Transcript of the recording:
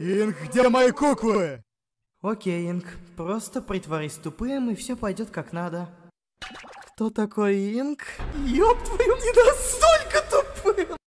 Инг, где мои куклы? Окей, Инг, просто притворись тупым и все пойдет как надо. Кто такой Инг? Ёб твою недостойность!